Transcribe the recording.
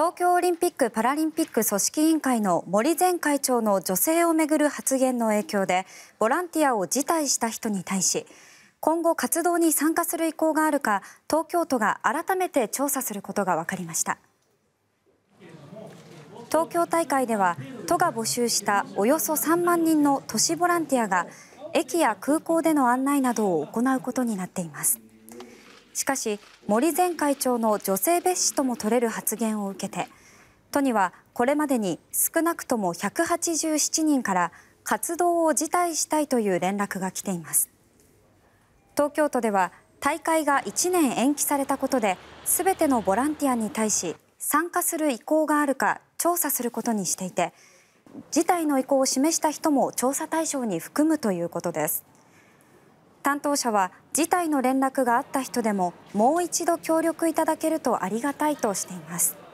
東京オリンピック・パラリンピック組織委員会の森前会長の女性をめぐる発言の影響でボランティアを辞退した人に対し今後活動に参加する意向があるか東京都が改めて調査することが分かりました東京大会では都が募集したおよそ3万人の都市ボランティアが駅や空港での案内などを行うことになっています。しかし森前会長の女性蔑視とも取れる発言を受けて都にはこれまでに少なくとも187人から活動を辞退したいという連絡が来ています東京都では大会が1年延期されたことで全てのボランティアに対し参加する意向があるか調査することにしていて事態の意向を示した人も調査対象に含むということです。担当者は事態の連絡があった人でももう一度協力いただけるとありがたいとしています。